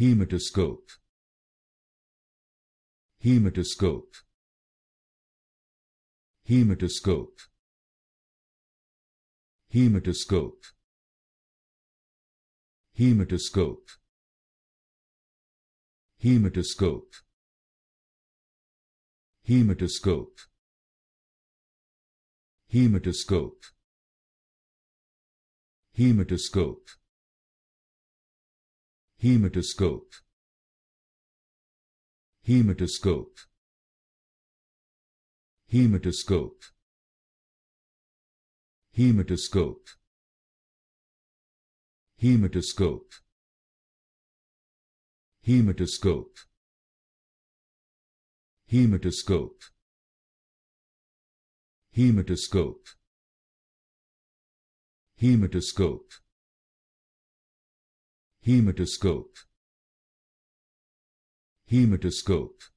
hematoscope hematoscope hematoscope hematoscope hematoscope hematoscope hematoscope hematoscope hematoscope hematoscope hematoscope hematoscope hematoscope hematoscope hematoscope hematoscope hematoscope hematoscope Hematoscope Hematoscope